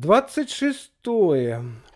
26.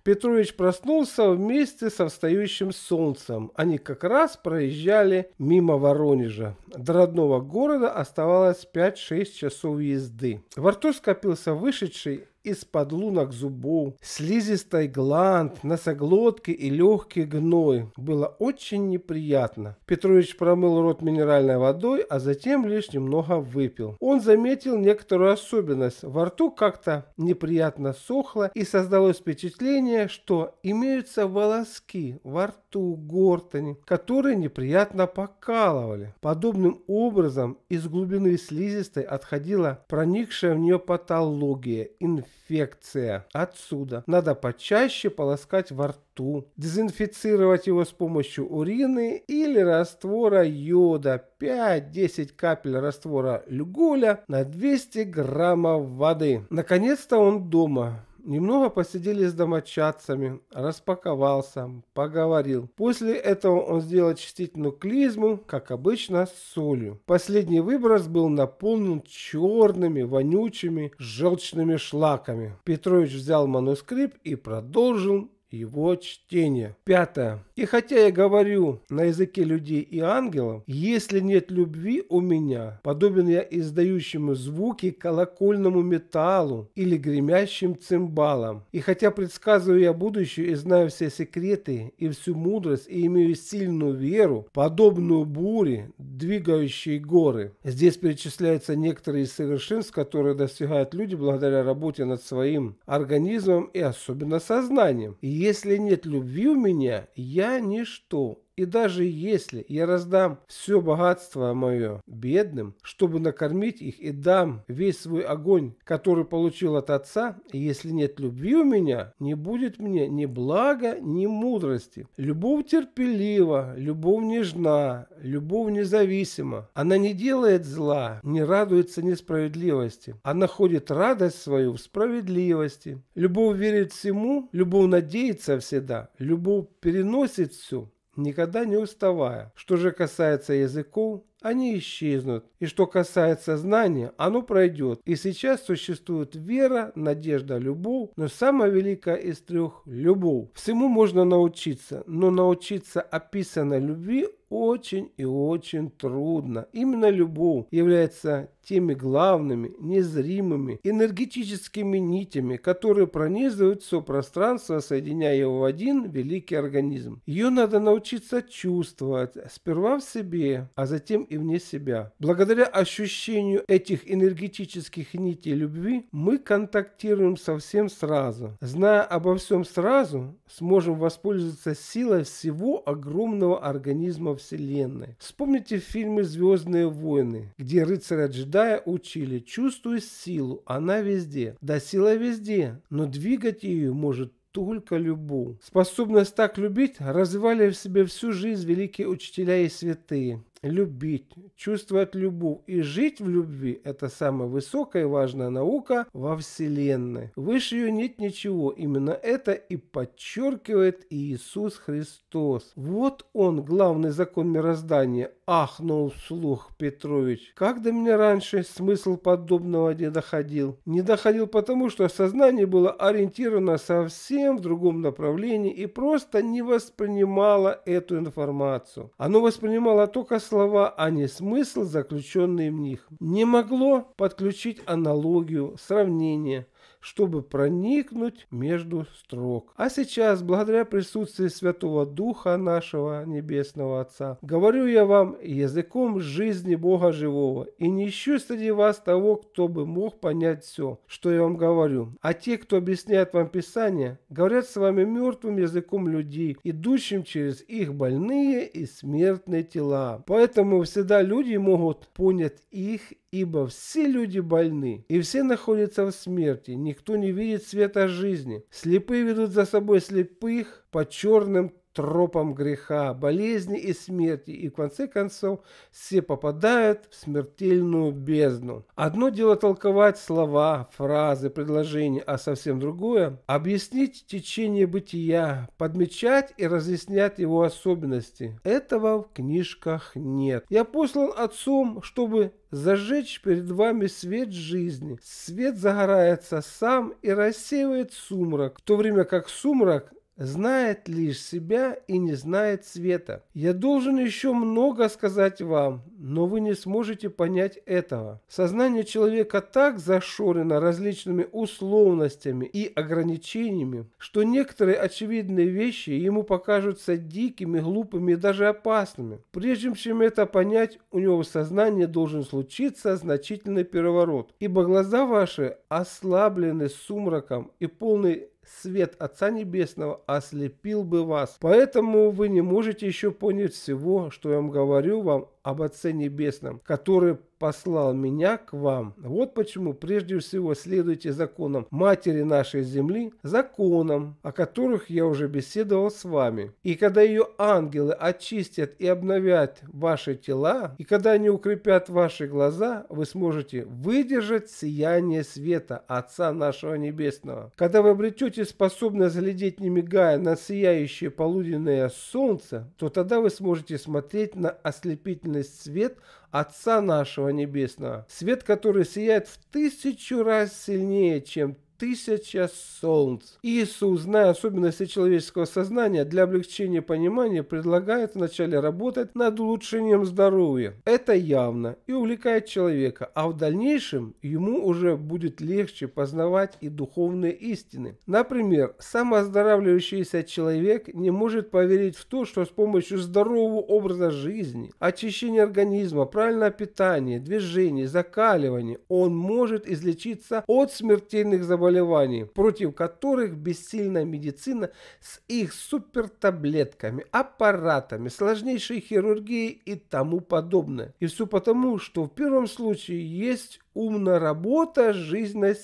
Петрович проснулся вместе со встающим солнцем. Они как раз проезжали мимо Воронежа. До родного города оставалось 5-6 часов езды. Во рту скопился вышедший из-под лунок зубов, слизистой гланд, носоглотки и легкий гной. Было очень неприятно. Петрович промыл рот минеральной водой, а затем лишь немного выпил. Он заметил некоторую особенность. Во рту как-то неприятно сохло и создалось впечатление, что имеются волоски во рту, гортани, которые неприятно покалывали. Подобным образом из глубины слизистой отходила проникшая в нее патология, инфекция инфекция. Отсюда надо почаще полоскать во рту, дезинфицировать его с помощью урины или раствора йода 5-10 капель раствора люголя на 200 граммов воды. Наконец-то он дома. Немного посидели с домочадцами, распаковался, поговорил. После этого он сделал чистительную клизму, как обычно, с солью. Последний выброс был наполнен черными, вонючими, желчными шлаками. Петрович взял манускрипт и продолжил его чтения. Пятое. И хотя я говорю на языке людей и ангелов, если нет любви у меня, подобен я издающему звуки колокольному металлу или гремящим цимбалам. И хотя предсказываю я будущее и знаю все секреты и всю мудрость и имею сильную веру, подобную буре, двигающей горы. Здесь перечисляются некоторые из совершенств, которые достигают люди благодаря работе над своим организмом и особенно сознанием. И если нет любви у меня, я ничто, и даже если я раздам все богатство мое бедным, чтобы накормить их и дам весь свой огонь, который получил от отца, если нет любви у меня, не будет мне ни блага, ни мудрости. Любовь терпелива, любовь нежна, любовь независима. Она не делает зла, не радуется несправедливости. а находит радость свою в справедливости. Любовь верит всему, любовь надеется всегда, любовь переносит все, никогда не уставая. Что же касается языков, они исчезнут. И что касается знания, оно пройдет. И сейчас существует вера, надежда, любовь, но самая великая из трех – любовь. Всему можно научиться, но научиться описанной любви очень и очень трудно. Именно любовь является теми главными, незримыми, энергетическими нитями, которые пронизывают все пространство, соединяя его в один великий организм. Ее надо научиться чувствовать сперва в себе, а затем и вне себя. Благодаря ощущению этих энергетических нитей любви мы контактируем со всем сразу. Зная обо всем сразу, сможем воспользоваться силой всего огромного организма в вселенной. Вспомните фильмы «Звездные войны», где рыцаря-джедая учили «Чувствуй силу, она везде». Да, сила везде, но двигать ее может только любовь. Способность так любить развивали в себе всю жизнь великие учителя и святые любить, чувствовать любовь и жить в любви – это самая высокая и важная наука во Вселенной. Выше ее нет ничего. Именно это и подчеркивает Иисус Христос. Вот он, главный закон мироздания. Ахнул вслух Петрович. Как до меня раньше смысл подобного не доходил? Не доходил потому, что сознание было ориентировано совсем в другом направлении и просто не воспринимало эту информацию. Оно воспринимало только слова слова, а не смысл, заключенный в них. Не могло подключить аналогию, сравнение, чтобы проникнуть между строк. А сейчас, благодаря присутствию Святого Духа нашего Небесного Отца, говорю я вам языком жизни Бога Живого, и не ищу среди вас того, кто бы мог понять все, что я вам говорю. А те, кто объясняет вам Писание, говорят с вами мертвым языком людей, идущим через их больные и смертные тела. Поэтому всегда люди могут понять их ибо все люди больны, и все находятся в смерти, никто не видит света жизни. Слепые ведут за собой слепых по черным тропам греха, болезни и смерти, и в конце концов все попадают в смертельную бездну. Одно дело толковать слова, фразы, предложения, а совсем другое – объяснить течение бытия, подмечать и разъяснять его особенности. Этого в книжках нет. Я послан отцом, чтобы зажечь перед вами свет жизни. Свет загорается сам и рассеивает сумрак, в то время как сумрак знает лишь себя и не знает света. Я должен еще много сказать вам, но вы не сможете понять этого. Сознание человека так зашорено различными условностями и ограничениями, что некоторые очевидные вещи ему покажутся дикими, глупыми и даже опасными. Прежде чем это понять, у него в сознании должен случиться значительный переворот, ибо глаза ваши ослаблены сумраком и полны свет Отца Небесного ослепил бы вас. Поэтому вы не можете еще понять всего, что я вам говорю вам об Отце Небесном, который послал меня к вам. Вот почему прежде всего следуйте законам Матери нашей земли, законам, о которых я уже беседовал с вами. И когда ее ангелы очистят и обновят ваши тела, и когда они укрепят ваши глаза, вы сможете выдержать сияние света Отца нашего Небесного. Когда вы обретете способность глядеть не мигая на сияющее полуденное солнце, то тогда вы сможете смотреть на ослепительное божественность свет Отца нашего Небесного, свет, который сияет в тысячу раз сильнее, чем тысяча солнц. Иисус, зная особенности человеческого сознания, для облегчения понимания предлагает вначале работать над улучшением здоровья. Это явно и увлекает человека, а в дальнейшем ему уже будет легче познавать и духовные истины. Например, самооздоравливающийся человек не может поверить в то, что с помощью здорового образа жизни, очищения организма, правильного питания, движения, закаливания, он может излечиться от смертельных заболеваний заболеваний, против которых бессильна медицина с их супертаблетками, аппаратами, сложнейшей хирургией и тому подобное. И все потому, что в первом случае есть умная работа с жизненной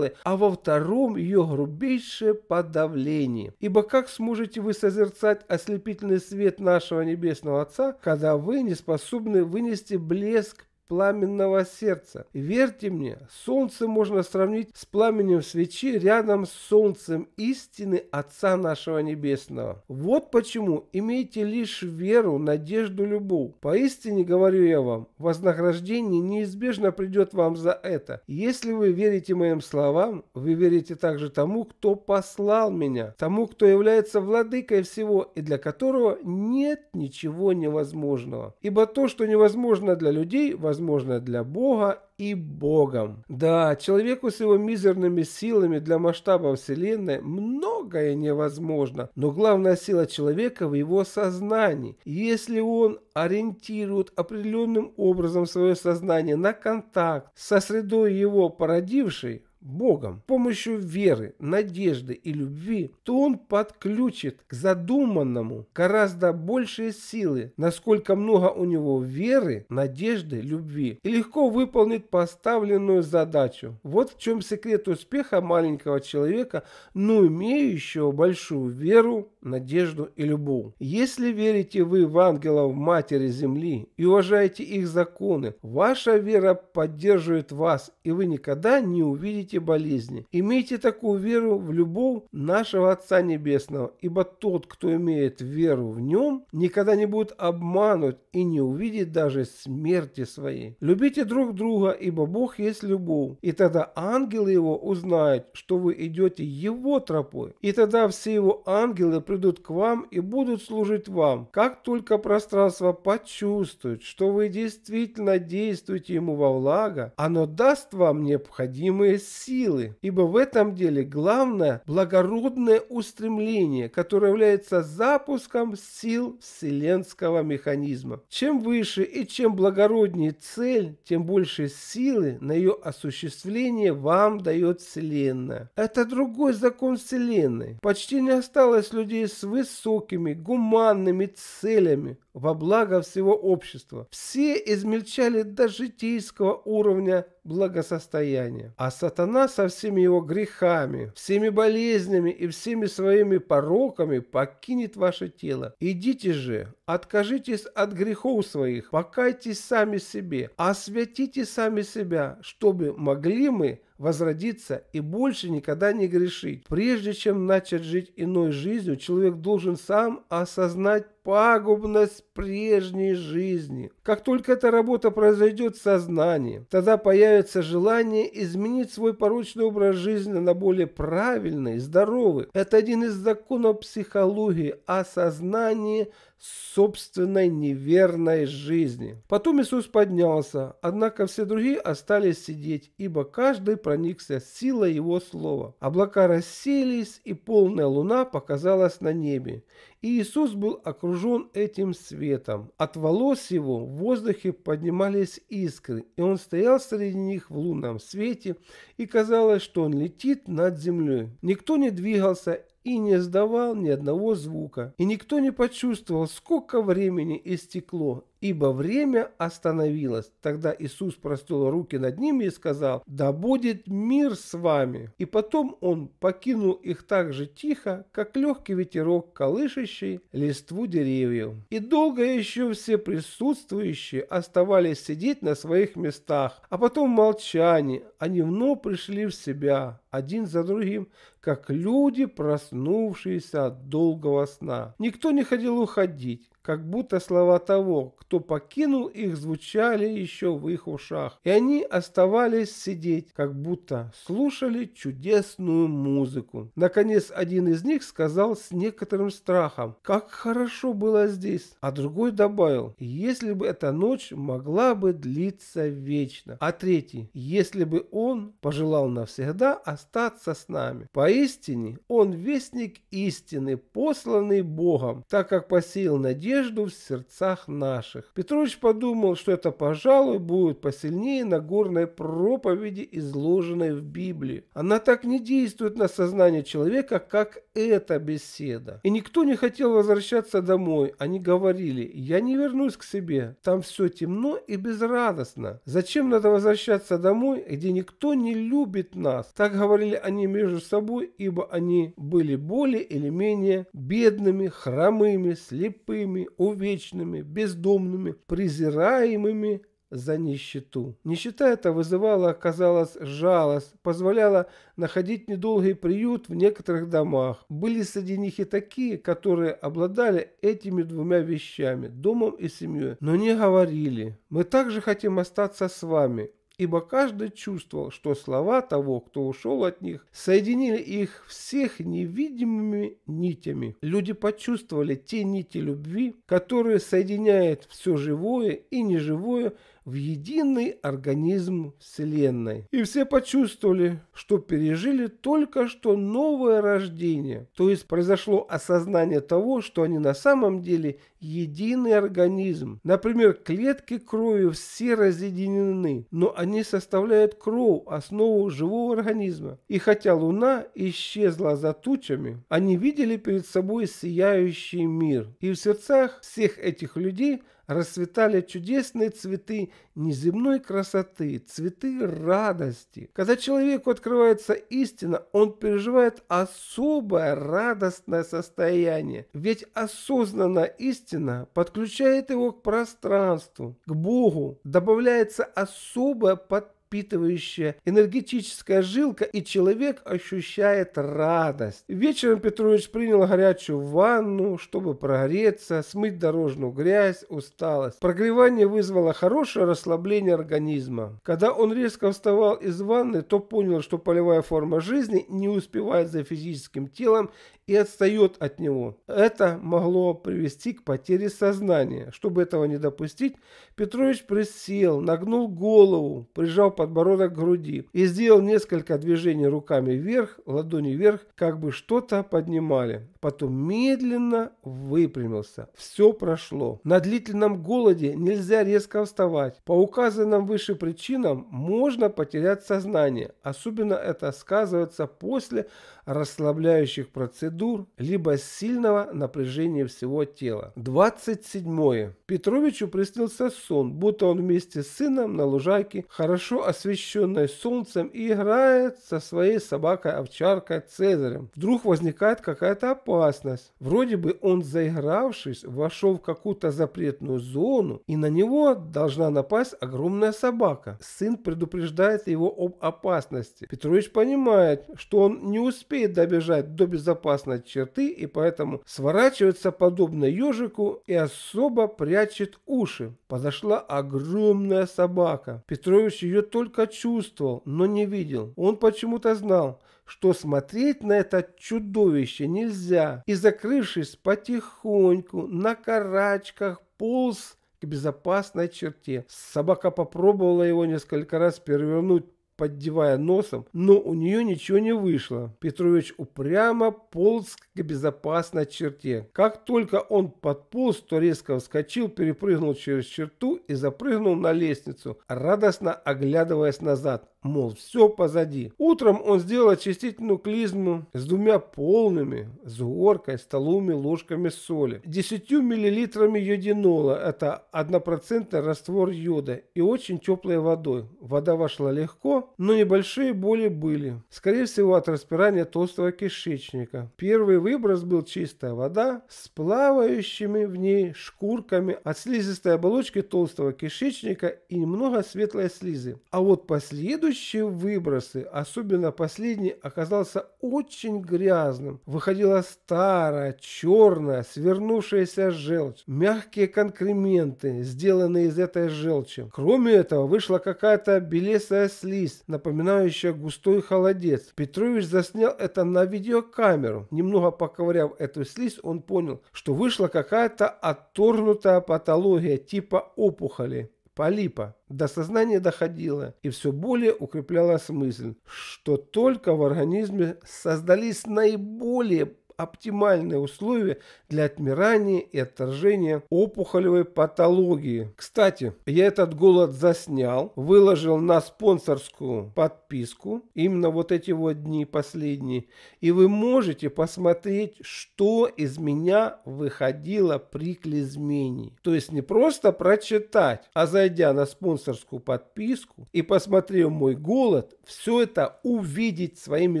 а во втором ее грубейшее подавление. Ибо как сможете вы созерцать ослепительный свет нашего Небесного Отца, когда вы не способны вынести блеск пламенного сердца. Верьте мне, солнце можно сравнить с пламенем свечи рядом с солнцем истины Отца нашего Небесного. Вот почему имейте лишь веру, надежду, любовь. Поистине говорю я вам, вознаграждение неизбежно придет вам за это. Если вы верите моим словам, вы верите также тому, кто послал меня, тому, кто является владыкой всего и для которого нет ничего невозможного. Ибо то, что невозможно для людей, возможно возможно для Бога и Богом. Да, человеку с его мизерными силами для масштаба Вселенной многое невозможно, но главная сила человека в его сознании. Если он ориентирует определенным образом свое сознание на контакт со средой его породившей, Богом, с помощью веры, надежды и любви, то он подключит к задуманному гораздо большие силы, насколько много у него веры, надежды, любви, и легко выполнит поставленную задачу. Вот в чем секрет успеха маленького человека, но имеющего большую веру, надежду и любовь. Если верите вы в ангелов Матери Земли и уважаете их законы, ваша вера поддерживает вас, и вы никогда не увидите болезни. Имейте такую веру в любовь нашего Отца Небесного, ибо тот, кто имеет веру в Нем, никогда не будет обманут и не увидит даже смерти своей. Любите друг друга, ибо Бог есть любовь, и тогда ангелы Его узнают, что вы идете Его тропой, и тогда все Его ангелы придут к вам и будут служить вам. Как только пространство почувствует, что вы действительно действуете ему во влага, оно даст вам необходимые силы. Ибо в этом деле главное благородное устремление, которое является запуском сил вселенского механизма. Чем выше и чем благороднее цель, тем больше силы на ее осуществление вам дает Вселенная. Это другой закон Вселенной. Почти не осталось людей с высокими гуманными целями, во благо всего общества. Все измельчали до житейского уровня благосостояния. А сатана со всеми его грехами, всеми болезнями и всеми своими пороками покинет ваше тело. Идите же, откажитесь от грехов своих, покайтесь сами себе, освятите сами себя, чтобы могли мы возродиться и больше никогда не грешить. Прежде чем начать жить иной жизнью, человек должен сам осознать пагубность прежней жизни. Как только эта работа произойдет в сознании, тогда появится желание изменить свой порочный образ жизни на более правильный, здоровый. Это один из законов психологии осознания собственной неверной жизни. Потом Иисус поднялся, однако все другие остались сидеть, ибо каждый проникся силой его слова. Облака расселись, и полная луна показалась на небе. И Иисус был окружен этим светом. От волос его в воздухе поднимались искры, и он стоял среди них в лунном свете, и казалось, что он летит над землей. Никто не двигался и не издавал ни одного звука, и никто не почувствовал, сколько времени истекло, ибо время остановилось. Тогда Иисус простил руки над ними и сказал, «Да будет мир с вами!» И потом он покинул их так же тихо, как легкий ветерок, колышащий листву деревьев. И долго еще все присутствующие оставались сидеть на своих местах, а потом в молчании они вновь пришли в себя, один за другим как люди, проснувшиеся от долгого сна. Никто не хотел уходить как будто слова того, кто покинул их, звучали еще в их ушах, и они оставались сидеть, как будто слушали чудесную музыку. Наконец, один из них сказал с некоторым страхом, как хорошо было здесь, а другой добавил, если бы эта ночь могла бы длиться вечно, а третий, если бы он пожелал навсегда остаться с нами. Поистине, он вестник истины, посланный Богом, так как посеял надежду надежду в сердцах наших. Петрович подумал, что это, пожалуй, будет посильнее Нагорной проповеди, изложенной в Библии. Она так не действует на сознание человека, как эта беседа. И никто не хотел возвращаться домой. Они говорили, я не вернусь к себе, там все темно и безрадостно. Зачем надо возвращаться домой, где никто не любит нас? Так говорили они между собой, ибо они были более или менее бедными, хромыми, слепыми, бедными, увечными, бездомными, презираемыми за нищету. Нищета эта вызывала, казалось, жалость, позволяла находить недолгий приют в некоторых домах. Были среди них и такие, которые обладали этими двумя вещами – домом и семьей, но не говорили «Мы также хотим остаться с вами, ибо каждый чувствовал, что слова того, кто ушел от них, соединили их всех невидимыми нитями. Люди почувствовали те нити любви, которые соединяют все живое и неживое – в единый организм Вселенной. И все почувствовали, что пережили только что новое рождение, то есть произошло осознание того, что они на самом деле единый организм. Например, клетки крови все разъединены, но они составляют кровь, основу живого организма. И хотя Луна исчезла за тучами, они видели перед собой сияющий мир. И в сердцах всех этих людей расцветали чудесные цветы неземной красоты, цветы радости. Когда человеку открывается истина, он переживает особое радостное состояние, ведь осознанная истина подключает его к пространству, к Богу, добавляется особое подпитка впитывающая энергетическая жилка, и человек ощущает радость. Вечером Петрович принял горячую ванну, чтобы прогреться, смыть дорожную грязь, усталость. Прогревание вызвало хорошее расслабление организма. Когда он резко вставал из ванны, то понял, что полевая форма жизни не успевает за физическим телом и отстает от него. Это могло привести к потере сознания. Чтобы этого не допустить, Петрович присел, нагнул голову, прижал подбородок к груди и сделал несколько движений руками вверх, ладони вверх, как бы что-то поднимали. Потом медленно выпрямился. Все прошло. На длительном голоде нельзя резко вставать. По указанным выше причинам можно потерять сознание. Особенно это сказывается после расслабляющих процедур, либо сильного напряжения всего тела. 27. Петровичу приснился сон, будто он вместе с сыном на лужайке, хорошо освещенной солнцем, играет со своей собакой-овчаркой Цезарем. Вдруг возникает какая-то опасность. Вроде бы он, заигравшись, вошел в какую-то запретную зону, и на него должна напасть огромная собака. Сын предупреждает его об опасности. Петрович понимает, что он не успел успеет добежать до безопасной черты и поэтому сворачивается подобно ежику и особо прячет уши. Подошла огромная собака. Петрович ее только чувствовал, но не видел. Он почему-то знал, что смотреть на это чудовище нельзя. И закрывшись потихоньку, на карачках полз к безопасной черте. Собака попробовала его несколько раз перевернуть поддевая носом, но у нее ничего не вышло. Петрович упрямо полз к безопасной черте. Как только он подполз, то резко вскочил, перепрыгнул через черту и запрыгнул на лестницу, радостно оглядываясь назад мол, все позади. Утром он сделал очистительную клизму с двумя полными, с горкой, столовыми ложками соли, 10 миллилитрами йодинола, это однопроцентный раствор йода, и очень теплой водой. Вода вошла легко, но небольшие боли были, скорее всего от распирания толстого кишечника. Первый выброс был чистая вода с плавающими в ней шкурками от слизистой оболочки толстого кишечника и немного светлой слизи. А вот последующий Следующие выбросы, особенно последний, оказался очень грязным. Выходила старая, черная, свернувшаяся желчь, мягкие конкременты, сделанные из этой желчи. Кроме этого, вышла какая-то белесая слизь, напоминающая густой холодец. Петрович заснял это на видеокамеру. Немного поковыряв эту слизь, он понял, что вышла какая-то отторгнутая патология типа опухоли. Полипа. До сознания доходило, и все более укреплялась мысль, что только в организме создались наиболее оптимальные условия для отмирания и отторжения опухолевой патологии. Кстати, я этот голод заснял, выложил на спонсорскую подписку, именно вот эти вот дни последние, и вы можете посмотреть, что из меня выходило при клизмении. То есть не просто прочитать, а зайдя на спонсорскую подписку и посмотрев мой голод, все это увидеть своими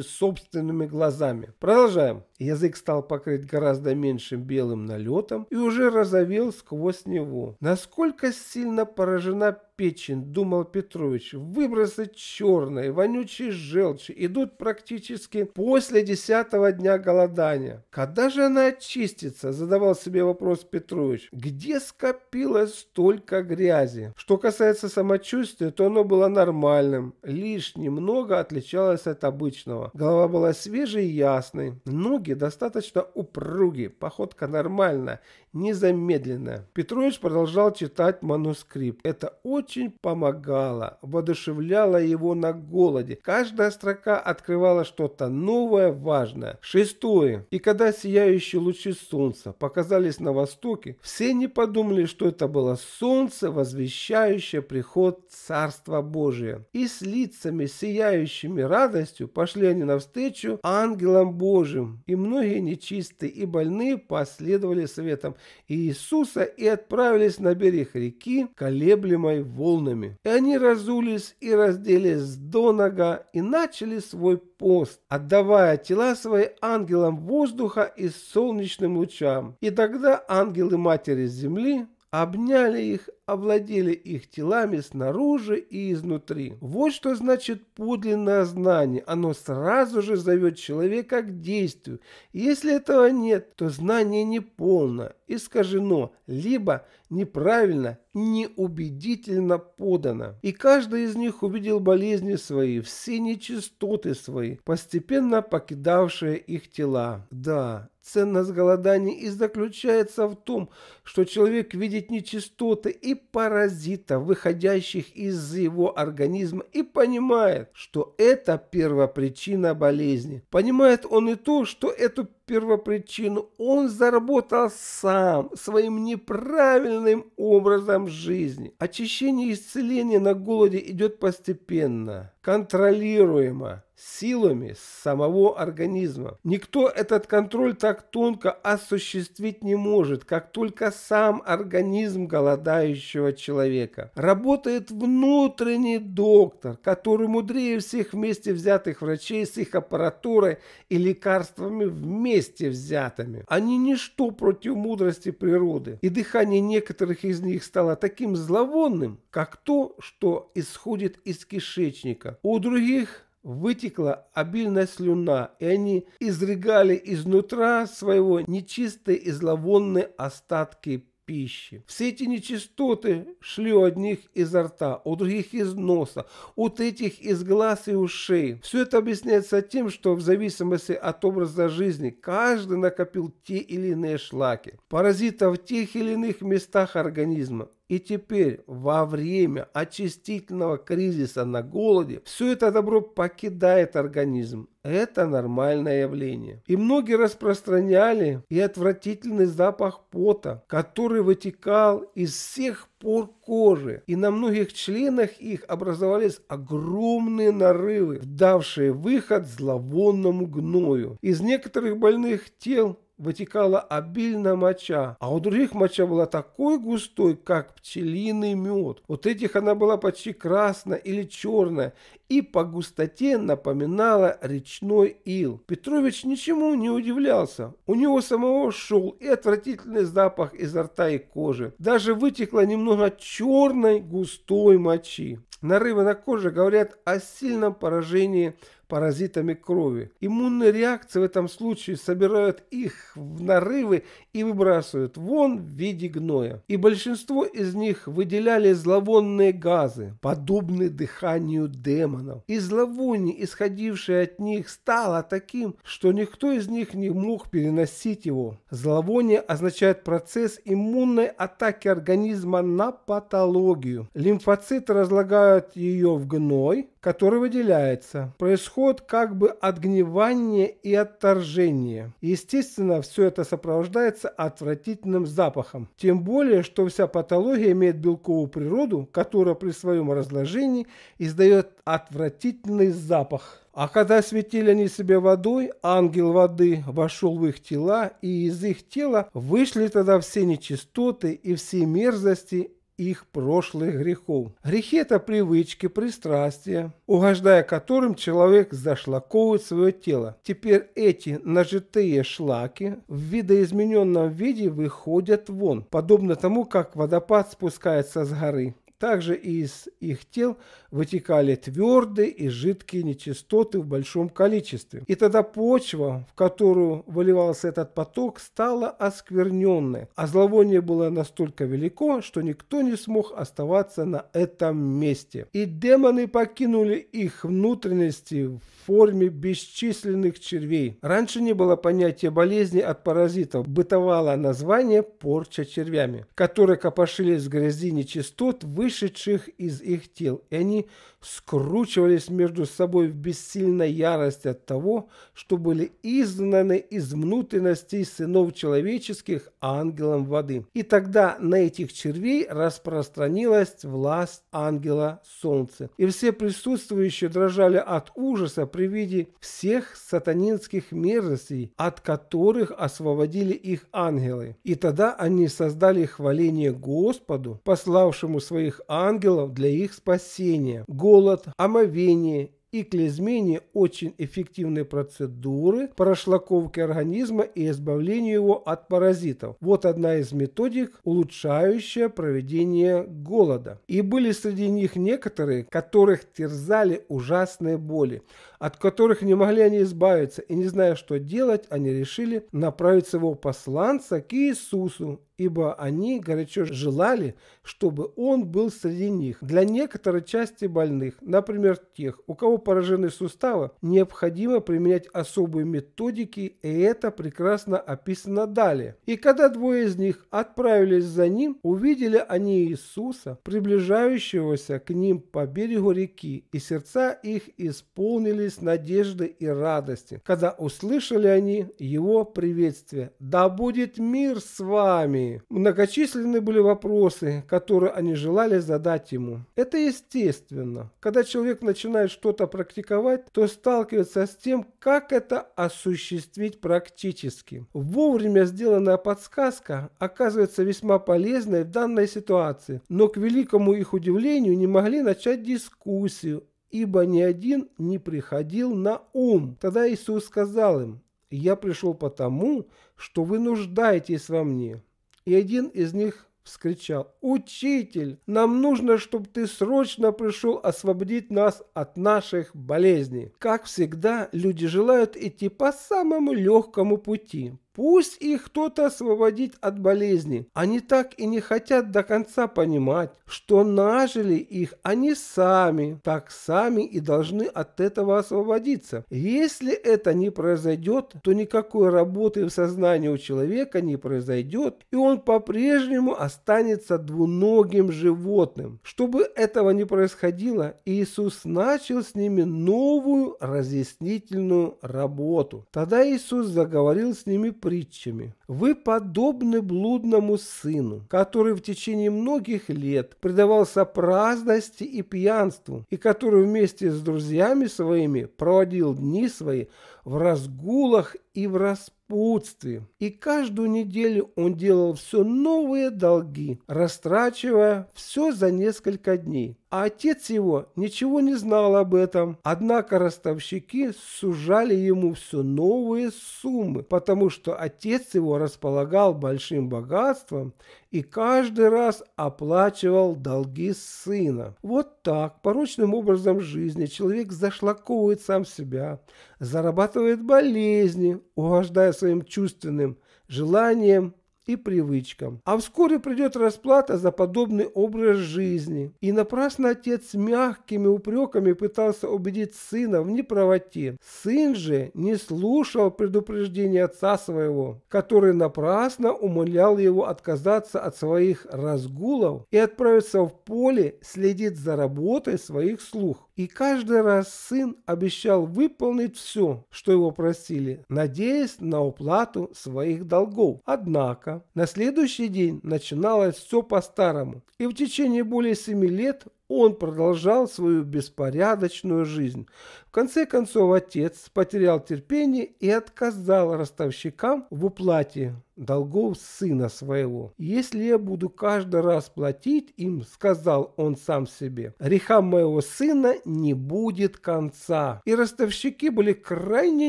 собственными глазами. Продолжаем. Язык стал покрыт гораздо меньшим белым налетом и уже разовел сквозь него. Насколько сильно поражена печень, думал Петрович. Выбросы черной, вонючей желчи идут практически после десятого дня голодания. Когда же она очистится, задавал себе вопрос Петрович. Где скопилось столько грязи? Что касается самочувствия, то оно было нормальным. Лишь немного отличалось от обычного. Голова была свежей и ясной. Ноги достаточно упруги, походка нормальная, незамедленная. Петрович продолжал читать манускрипт. Это очень очень помогала, воодушевляла его на голоде. Каждая строка открывала что-то новое, важное. Шестое. И когда сияющие лучи солнца показались на востоке, все не подумали, что это было солнце, возвещающее приход Царства Божия. И с лицами, сияющими радостью, пошли они навстречу ангелам Божьим. И многие нечистые и больные последовали советам Иисуса и отправились на берег реки, колеблемой волнами. И они разулись и разделись до нога и начали свой пост, отдавая тела свои ангелам воздуха и солнечным лучам. И тогда ангелы матери земли обняли их, овладели их телами снаружи и изнутри. Вот что значит подлинное знание. Оно сразу же зовет человека к действию. Если этого нет, то знание неполно, искажено, либо неправильно, неубедительно подано. И каждый из них увидел болезни свои, все нечистоты свои, постепенно покидавшие их тела. Да, Ценность голодания и заключается в том, что человек видит нечистоты и паразитов, выходящих из его организма, и понимает, что это первопричина болезни. Понимает он и то, что эту первопричину он заработал сам, своим неправильным образом жизни. Очищение и исцеление на голоде идет постепенно контролируемо силами самого организма. Никто этот контроль так тонко осуществить не может, как только сам организм голодающего человека. Работает внутренний доктор, который мудрее всех вместе взятых врачей с их аппаратурой и лекарствами вместе взятыми. Они а ничто против мудрости природы. И дыхание некоторых из них стало таким зловонным, как то, что исходит из кишечника желудка. У других вытекла обильная слюна, и они изрыгали изнутра своего нечистые и зловонные остатки пищи. Все эти нечистоты шли у одних изо рта, у других из носа, у третьих из глаз и ушей. Все это объясняется тем, что в зависимости от образа жизни каждый накопил те или иные шлаки, паразитов в тех или иных местах организма. И теперь, во время очистительного кризиса на голоде, все это добро покидает организм. Это нормальное явление. И многие распространяли и отвратительный запах пота, который вытекал из всех пор кожи. И на многих членах их образовались огромные нарывы, давшие выход зловонному гною. Из некоторых больных тел вытекала обильно моча, а у других моча была такой густой, как пчелиный мед. Вот этих она была почти красная или черная и по густоте напоминала речной ил. Петрович ничему не удивлялся. У него самого шел и отвратительный запах изо рта и кожи. Даже вытекло немного черной густой мочи. Нарывы на коже говорят о сильном поражении паразитами крови. Иммунные реакции в этом случае собирают их в нарывы и выбрасывают вон в виде гноя. И большинство из них выделяли зловонные газы, подобные дыханию демонов. И зловоние, исходившее от них, стало таким, что никто из них не мог переносить его. Зловоние означает процесс иммунной атаки организма на патологию. Лимфоциты разлагают ее в гной, который выделяется. Происходит как бы отгнивание и отторжение. Естественно, все это сопровождается отвратительным запахом. Тем более, что вся патология имеет белковую природу, которая при своем разложении издает отвратительный запах. А когда светили они себе водой, ангел воды вошел в их тела, и из их тела вышли тогда все нечистоты и все мерзости их прошлых грехов. Грехи – это привычки, пристрастия, угождая которым человек зашлаковывает свое тело. Теперь эти нажитые шлаки в видоизмененном виде выходят вон, подобно тому, как водопад спускается с горы. Также из их тел вытекали твердые и жидкие нечистоты в большом количестве. И тогда почва, в которую выливался этот поток, стала оскверненной, а зловоние было настолько велико, что никто не смог оставаться на этом месте. И демоны покинули их внутренности в форме бесчисленных червей. Раньше не было понятия болезни от паразитов, бытовало название порча червями, которые копошились в грязи нечистот вы вышедших из их тел, и они скручивались между собой в бессильной ярости от того, что были изгнаны из внутренностей сынов человеческих ангелом воды. И тогда на этих червей распространилась власть ангела солнца. И все присутствующие дрожали от ужаса при виде всех сатанинских мерзостей, от которых освободили их ангелы. И тогда они создали хваление Господу, пославшему своих их ангелов для их спасения. Голод, омовение и клизмение очень эффективные процедуры по расшлаковке организма и избавлению его от паразитов. Вот одна из методик, улучшающая проведение голода. И были среди них некоторые, которых терзали ужасные боли, от которых не могли они избавиться, и не зная, что делать, они решили направить своего посланца к Иисусу ибо они горячо желали, чтобы он был среди них. Для некоторой части больных, например, тех, у кого поражены суставы, необходимо применять особые методики, и это прекрасно описано далее. И когда двое из них отправились за ним, увидели они Иисуса, приближающегося к ним по берегу реки, и сердца их исполнились надежды и радости, когда услышали они его приветствие «Да будет мир с вами!» стороны, многочисленны были вопросы, которые они желали задать ему. Это естественно. Когда человек начинает что-то практиковать, то сталкивается с тем, как это осуществить практически. Вовремя сделанная подсказка оказывается весьма полезной в данной ситуации, но к великому их удивлению не могли начать дискуссию, ибо ни один не приходил на ум. Тогда Иисус сказал им, «Я пришел потому, что вы нуждаетесь во мне, и один из них вскричал «Учитель, нам нужно, чтобы ты срочно пришел освободить нас от наших болезней». Как всегда, люди желают идти по самому легкому пути, Пусть их кто-то освободит от болезни. Они так и не хотят до конца понимать, что нажили их они сами. Так сами и должны от этого освободиться. Если это не произойдет, то никакой работы в сознании у человека не произойдет, и он по-прежнему останется двуногим животным. Чтобы этого не происходило, Иисус начал с ними новую разъяснительную работу. Тогда Иисус заговорил с ними притчами. Вы подобны блудному сыну, который в течение многих лет предавался праздности и пьянству, и который вместе с друзьями своими проводил дни свои в разгулах и в распутстве. И каждую неделю он делал все новые долги, растрачивая все за несколько дней а отец его ничего не знал об этом. Однако ростовщики сужали ему все новые суммы, потому что отец его располагал большим богатством и каждый раз оплачивал долги сына. Вот так, порочным образом жизни, человек зашлаковывает сам себя, зарабатывает болезни, угождая своим чувственным желанием и привычкам. А вскоре придет расплата за подобный образ жизни. И напрасно отец мягкими упреками пытался убедить сына в неправоте. Сын же не слушал предупреждения отца своего, который напрасно умолял его отказаться от своих разгулов и отправиться в поле следить за работой своих слух. И каждый раз сын обещал выполнить все, что его просили, надеясь на уплату своих долгов. Однако на следующий день начиналось все по-старому. И в течение более семи лет он продолжал свою беспорядочную жизнь. В конце концов, отец потерял терпение и отказал ростовщикам в уплате долгов сына своего. «Если я буду каждый раз платить им, — сказал он сам себе, — грехам моего сына не будет конца». И ростовщики были крайне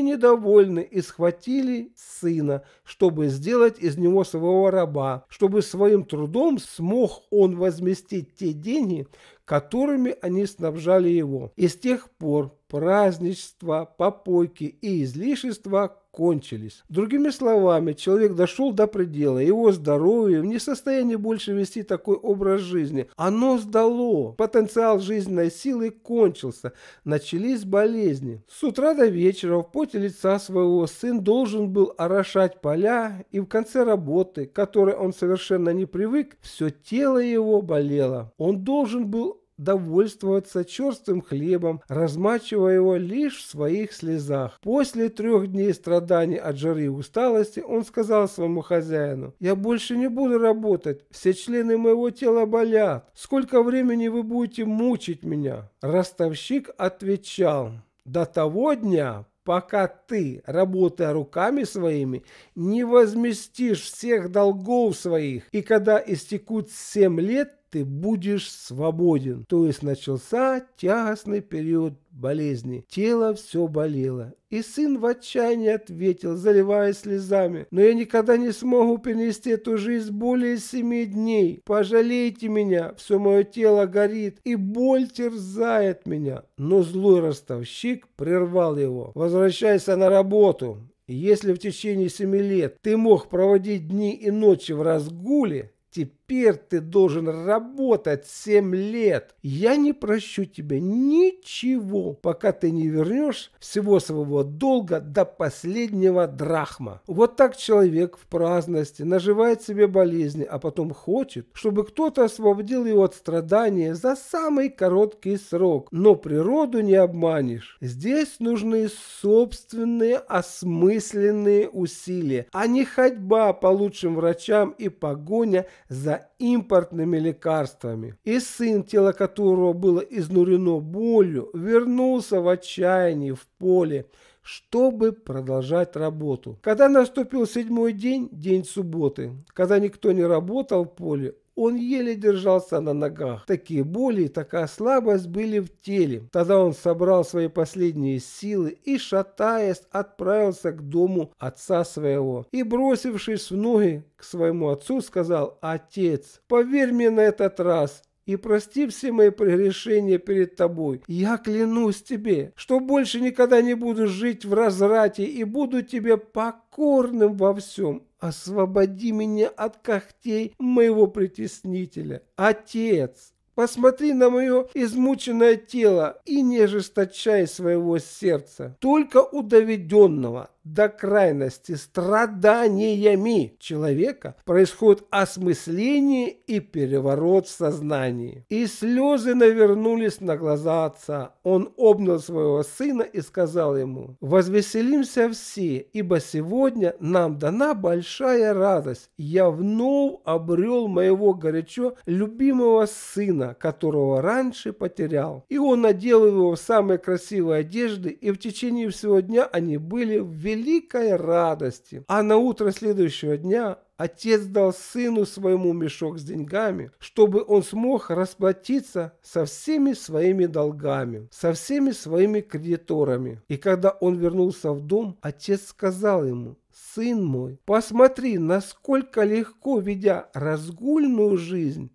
недовольны и схватили сына, чтобы сделать из него своего раба, чтобы своим трудом смог он возместить те деньги, которыми они снабжали его. И с тех пор празднества, попойки и излишества кончились. Другими словами, человек дошел до предела, его здоровье в не состоянии больше вести такой образ жизни. Оно сдало, потенциал жизненной силы кончился, начались болезни. С утра до вечера в поте лица своего сын должен был орошать поля, и в конце работы, которой он совершенно не привык, все тело его болело. Он должен был довольствоваться черствым хлебом, размачивая его лишь в своих слезах. После трех дней страданий от жары и усталости он сказал своему хозяину, «Я больше не буду работать, все члены моего тела болят. Сколько времени вы будете мучить меня?» Ростовщик отвечал, «До того дня, пока ты, работая руками своими, не возместишь всех долгов своих, и когда истекут семь лет, ты будешь свободен. То есть начался тягостный период болезни. Тело все болело. И сын в отчаянии ответил, заливаясь слезами, «Но я никогда не смогу перенести эту жизнь более семи дней. Пожалейте меня, все мое тело горит, и боль терзает меня». Но злой ростовщик прервал его, «Возвращайся на работу». Если в течение семи лет ты мог проводить дни и ночи в разгуле, теперь теперь ты должен работать семь лет. Я не прощу тебе ничего, пока ты не вернешь всего своего долга до последнего драхма. Вот так человек в праздности наживает себе болезни, а потом хочет, чтобы кто-то освободил его от страдания за самый короткий срок. Но природу не обманешь. Здесь нужны собственные осмысленные усилия, а не ходьба по лучшим врачам и погоня за за импортными лекарствами, и сын, тело которого было изнурено болью, вернулся в отчаянии в поле, чтобы продолжать работу. Когда наступил седьмой день, день субботы, когда никто не работал в поле, он еле держался на ногах. Такие боли и такая слабость были в теле. Тогда он собрал свои последние силы и, шатаясь, отправился к дому отца своего. И, бросившись в ноги к своему отцу, сказал, «Отец, поверь мне на этот раз, и прости все мои прегрешения перед тобой. Я клянусь тебе, что больше никогда не буду жить в разрате и буду тебе покорным во всем. Освободи меня от когтей моего притеснителя. Отец, Посмотри на мое измученное тело и не ожесточай своего сердца, только у доведенного до крайности страданиями человека происходит осмысление и переворот в сознании. И слезы навернулись на глаза отца. Он обнял своего сына и сказал ему, «Возвеселимся все, ибо сегодня нам дана большая радость. Я вновь обрел моего горячо любимого сына, которого раньше потерял. И он надел его в самые красивые одежды, и в течение всего дня они были весь великой радости. А на утро следующего дня отец дал сыну своему мешок с деньгами, чтобы он смог расплатиться со всеми своими долгами, со всеми своими кредиторами. И когда он вернулся в дом, отец сказал ему, «Сын мой, посмотри, насколько легко, ведя разгульную жизнь,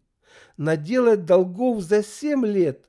наделать долгов за семь лет,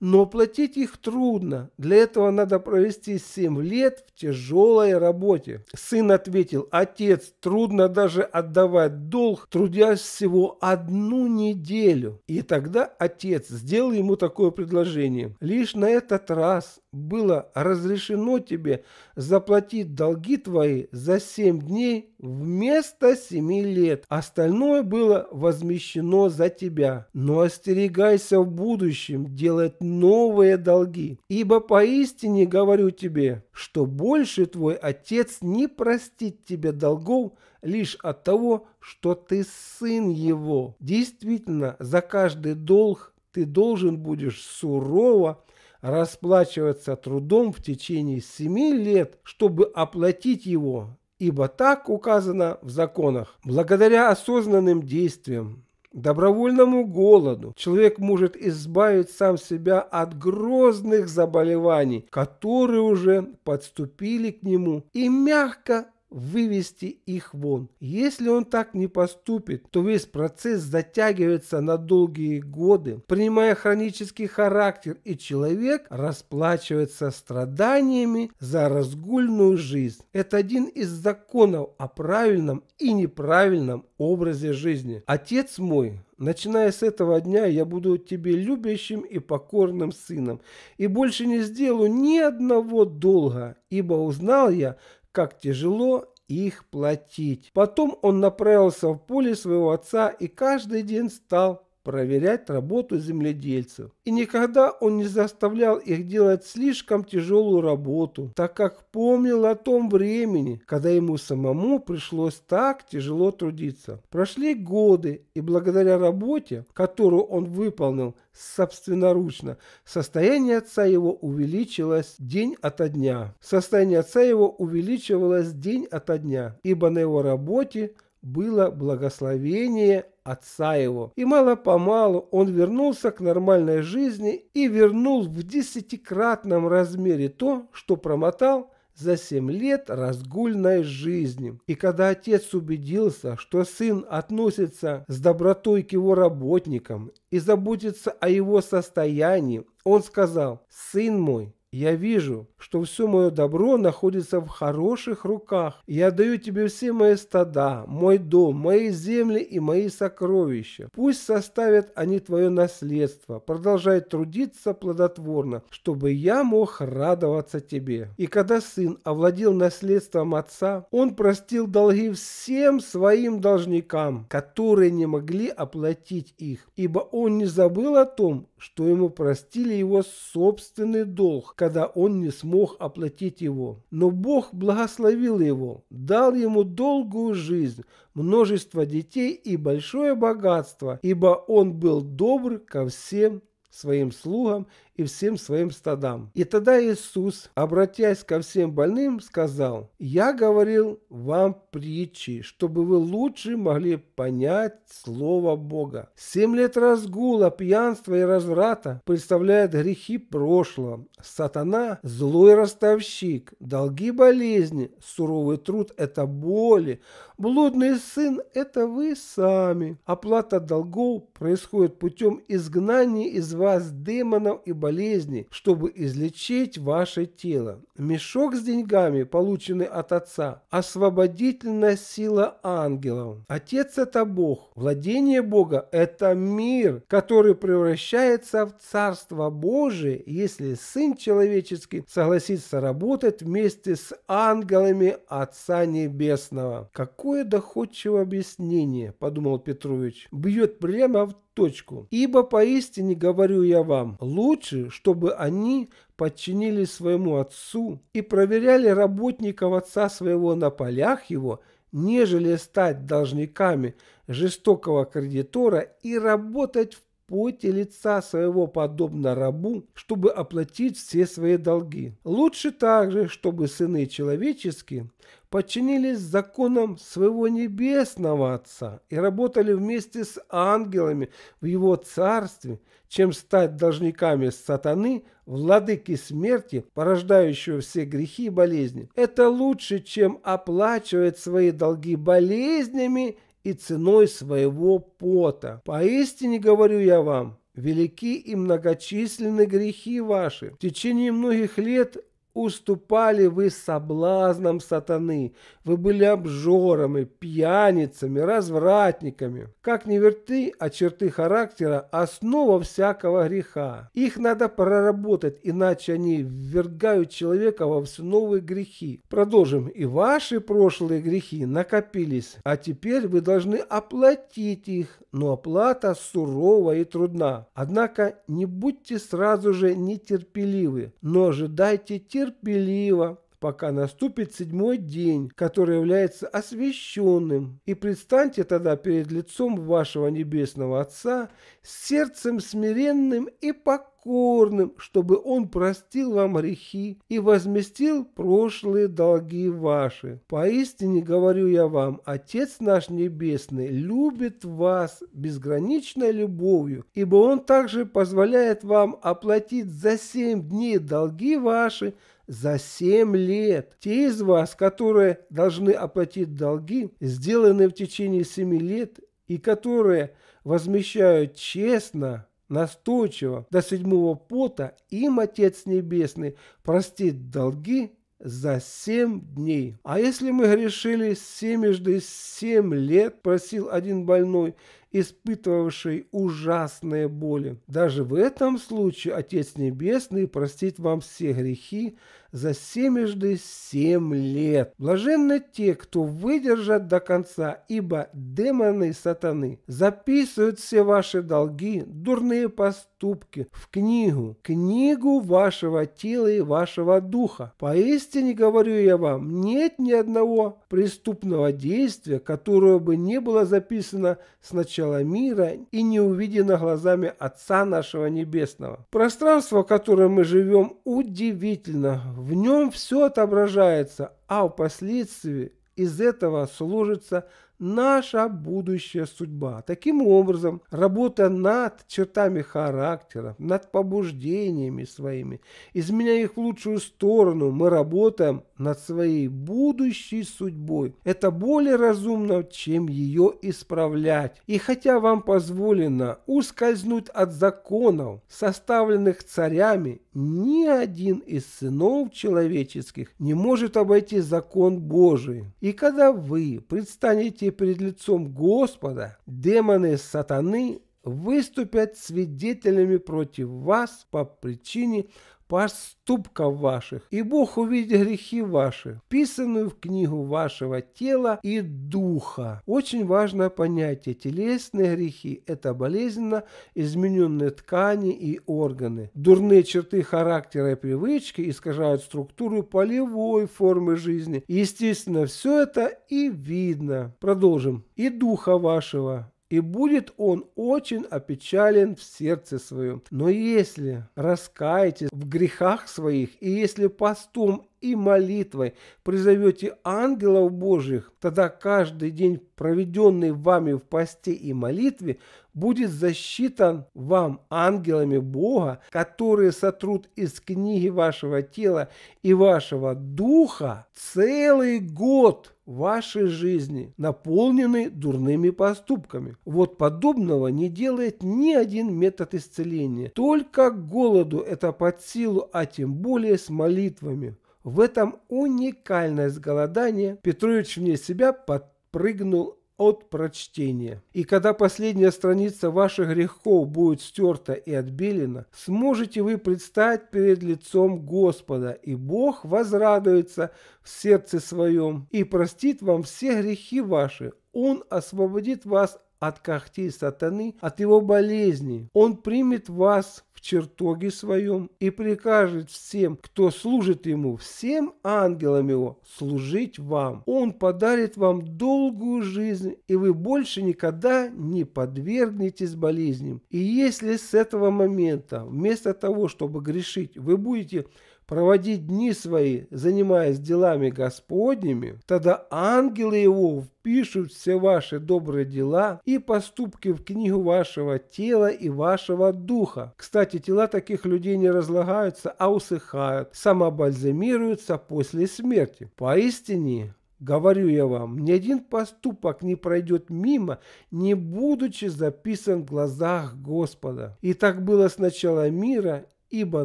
но платить их трудно. Для этого надо провести 7 лет в тяжелой работе. Сын ответил, отец, трудно даже отдавать долг, трудясь всего одну неделю. И тогда отец сделал ему такое предложение. Лишь на этот раз было разрешено тебе заплатить долги твои за 7 дней вместо 7 лет. Остальное было возмещено за тебя. Но остерегайся в будущем делать новые долги. Ибо поистине говорю тебе, что больше твой отец не простит тебе долгов лишь от того, что ты сын его. Действительно, за каждый долг ты должен будешь сурово расплачиваться трудом в течение семи лет, чтобы оплатить его, ибо так указано в законах. Благодаря осознанным действиям добровольному голоду человек может избавить сам себя от грозных заболеваний, которые уже подступили к нему и мягко вывести их вон. Если он так не поступит, то весь процесс затягивается на долгие годы, принимая хронический характер, и человек расплачивается страданиями за разгульную жизнь. Это один из законов о правильном и неправильном образе жизни. Отец мой, Начиная с этого дня я буду тебе любящим и покорным сыном, и больше не сделаю ни одного долга, ибо узнал я, как тяжело их платить. Потом он направился в поле своего отца и каждый день стал проверять работу земледельцев. И никогда он не заставлял их делать слишком тяжелую работу, так как помнил о том времени, когда ему самому пришлось так тяжело трудиться. Прошли годы, и благодаря работе, которую он выполнил собственноручно, состояние отца его увеличилось день ото дня. Состояние отца его увеличивалось день ото дня, ибо на его работе – было благословение отца его. И мало-помалу он вернулся к нормальной жизни и вернул в десятикратном размере то, что промотал за семь лет разгульной жизни. И когда отец убедился, что сын относится с добротой к его работникам и заботится о его состоянии, он сказал, «Сын мой, я вижу, что все мое добро находится в хороших руках. Я даю тебе все мои стада, мой дом, мои земли и мои сокровища. Пусть составят они твое наследство. Продолжай трудиться плодотворно, чтобы я мог радоваться тебе. И когда сын овладел наследством отца, он простил долги всем своим должникам, которые не могли оплатить их, ибо он не забыл о том, что ему простили его собственный долг, когда он не смог оплатить его. Но Бог благословил его, дал ему долгую жизнь, множество детей и большое богатство, ибо он был добр ко всем своим слугам и всем своим стадам. И тогда Иисус, обратясь ко всем больным, сказал, «Я говорил вам притчи, чтобы вы лучше могли понять Слово Бога. Семь лет разгула, пьянства и разврата представляют грехи прошлого. Сатана – злой ростовщик, долги болезни, суровый труд – это боли, блудный сын – это вы сами. Оплата долгов происходит путем изгнания из вас демонов и болезней болезни, чтобы излечить ваше тело. Мешок с деньгами, полученный от Отца, освободительная сила ангелов. Отец – это Бог. Владение Бога – это мир, который превращается в Царство Божие, если Сын Человеческий согласится работать вместе с ангелами Отца Небесного. Какое доходчивое объяснение, подумал Петрович. Бьет прямо в точку. Ибо поистине говорю я вам, лучше, чтобы они подчинились своему отцу и проверяли работников отца своего на полях его, нежели стать должниками жестокого кредитора и работать в поте лица своего подобно рабу, чтобы оплатить все свои долги. Лучше также, чтобы сыны человеческие подчинились законам своего небесного Отца и работали вместе с ангелами в Его Царстве, чем стать должниками сатаны, владыки смерти, порождающего все грехи и болезни. Это лучше, чем оплачивать свои долги болезнями и ценой своего пота. Поистине говорю я вам, велики и многочисленны грехи ваши. В течение многих лет Уступали вы соблазнам сатаны, вы были обжорами, пьяницами, развратниками. Как ни верты, а черты характера – основа всякого греха. Их надо проработать, иначе они ввергают человека во все новые грехи. Продолжим. И ваши прошлые грехи накопились, а теперь вы должны оплатить их, но оплата сурова и трудна. Однако не будьте сразу же нетерпеливы, но ожидайте терпения терпеливо, пока наступит седьмой день, который является освященным. И предстаньте тогда перед лицом вашего Небесного Отца с сердцем смиренным и покорным покорным, чтобы Он простил вам грехи и возместил прошлые долги ваши. Поистине говорю я вам, Отец наш Небесный любит вас безграничной любовью, ибо Он также позволяет вам оплатить за семь дней долги ваши, за семь лет. Те из вас, которые должны оплатить долги, сделанные в течение семи лет, и которые возмещают честно, настойчиво до седьмого пота им Отец Небесный простит долги за семь дней. А если мы грешили семежды семь лет, просил один больной, испытывавшей ужасные боли. Даже в этом случае Отец Небесный простит вам все грехи за семежды семь лет. Блаженны те, кто выдержат до конца, ибо демоны сатаны записывают все ваши долги, дурные поступки в книгу, книгу вашего тела и вашего духа. Поистине говорю я вам, нет ни одного преступного действия, которое бы не было записано сначала начала мира и не увидено глазами Отца нашего Небесного. Пространство, в котором мы живем, удивительно. В нем все отображается, а впоследствии из этого служится наша будущая судьба. Таким образом, работа над чертами характера, над побуждениями своими, изменяя их в лучшую сторону, мы работаем над своей будущей судьбой. Это более разумно, чем ее исправлять. И хотя вам позволено ускользнуть от законов, составленных царями, ни один из сынов человеческих не может обойти закон Божий. И когда вы предстанете и пред лицом Господа демоны сатаны выступят свидетелями против вас по причине поступков ваших, и Бог увидит грехи ваши, вписанную в книгу вашего тела и духа. Очень важное понятие. Телесные грехи – это болезненно измененные ткани и органы. Дурные черты характера и привычки искажают структуру полевой формы жизни. Естественно, все это и видно. Продолжим. И духа вашего, и будет он очень опечален в сердце своем. Но если раскаетесь в грехах своих, и если постом и молитвой призовете ангелов Божьих, тогда каждый день, проведенный вами в посте и молитве, будет засчитан вам ангелами Бога, которые сотрут из книги вашего тела и вашего духа целый год вашей жизни, наполненный дурными поступками. Вот подобного не делает ни один метод исцеления. Только голоду это под силу, а тем более с молитвами. В этом уникальность голодания Петрович вне себя подпрыгнул от прочтения. И когда последняя страница ваших грехов будет стерта и отбелена, сможете вы предстать перед лицом Господа, и Бог возрадуется в сердце своем и простит вам все грехи ваши. Он освободит вас от когтей сатаны, от его болезни. Он примет вас в чертоге своем и прикажет всем, кто служит ему, всем ангелам его служить вам. Он подарит вам долгую жизнь, и вы больше никогда не подвергнетесь болезням. И если с этого момента вместо того, чтобы грешить, вы будете проводить дни свои, занимаясь делами Господними, тогда ангелы его впишут все ваши добрые дела и поступки в книгу вашего тела и вашего духа. Кстати, тела таких людей не разлагаются, а усыхают, самобальзамируются после смерти. Поистине, Говорю я вам, ни один поступок не пройдет мимо, не будучи записан в глазах Господа. И так было с начала мира, ибо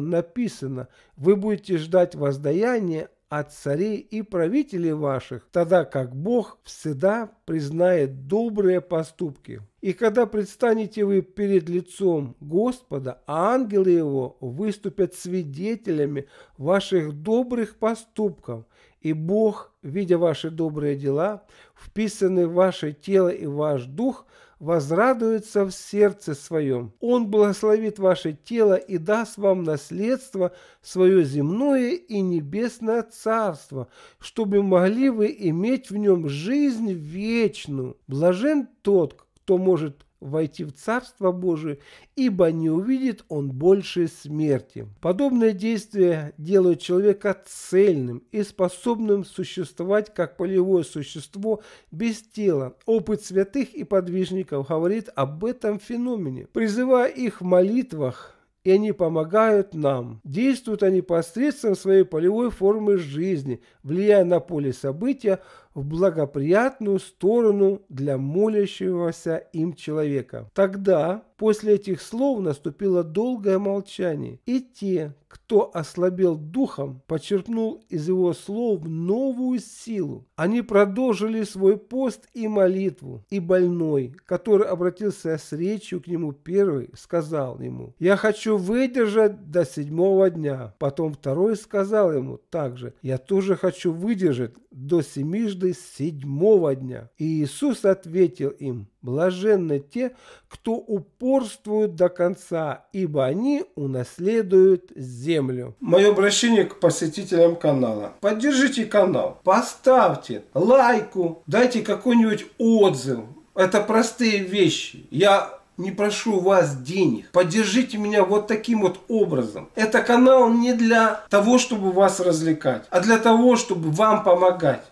написано, вы будете ждать воздаяния от царей и правителей ваших, тогда как Бог всегда признает добрые поступки. И когда предстанете вы перед лицом Господа, а ангелы Его выступят свидетелями ваших добрых поступков, и Бог, видя ваши добрые дела, вписаны в ваше тело и ваш дух – возрадуется в сердце своем. Он благословит ваше тело и даст вам наследство свое земное и небесное царство, чтобы могли вы иметь в нем жизнь вечную. Блажен тот, кто может войти в Царство Божие, ибо не увидит он больше смерти. Подобное действие делает человека цельным и способным существовать как полевое существо без тела. Опыт святых и подвижников говорит об этом феномене, призывая их в молитвах и они помогают нам. Действуют они посредством своей полевой формы жизни, влияя на поле события, в благоприятную сторону для молящегося им человека. Тогда После этих слов наступило долгое молчание, и те, кто ослабел духом, почерпнул из его слов новую силу. Они продолжили свой пост и молитву, и больной, который обратился с речью к нему первый, сказал ему, «Я хочу выдержать до седьмого дня». Потом второй сказал ему также, «Я тоже хочу выдержать до семижды седьмого дня». И Иисус ответил им, Блаженны те, кто упорствуют до конца, ибо они унаследуют землю. Мое обращение к посетителям канала. Поддержите канал, поставьте лайку, дайте какой-нибудь отзыв. Это простые вещи. Я не прошу вас денег. Поддержите меня вот таким вот образом. Это канал не для того, чтобы вас развлекать, а для того, чтобы вам помогать.